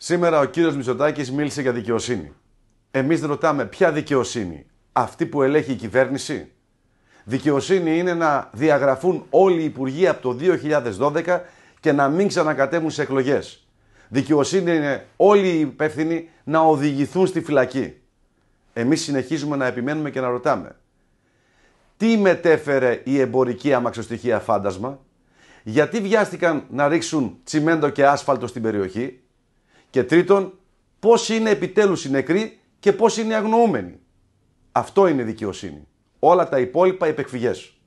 Σήμερα ο κύριος Μητσοτάκης μίλησε για δικαιοσύνη. Εμείς ρωτάμε ποια δικαιοσύνη, αυτή που ελέγχει η κυβέρνηση. Δικαιοσύνη είναι να διαγραφούν όλοι οι υπουργοί από το 2012 και να μην ξανακατέμουν σε εκλογές. Δικαιοσύνη είναι όλοι οι υπεύθυνοι να οδηγηθούν στη φυλακή. Εμείς συνεχίζουμε να επιμένουμε και να ρωτάμε. Τι μετέφερε η εμπορική αμαξοστοιχεία φάντασμα, γιατί βιάστηκαν να ρίξουν τσιμέντο και άσφαλτο στην περιοχή, και τρίτον, πώς είναι επιτέλους οι νεκροί και πώς είναι οι αγνοούμενοι. Αυτό είναι δικαιοσύνη. Όλα τα υπόλοιπα επεκφυγές.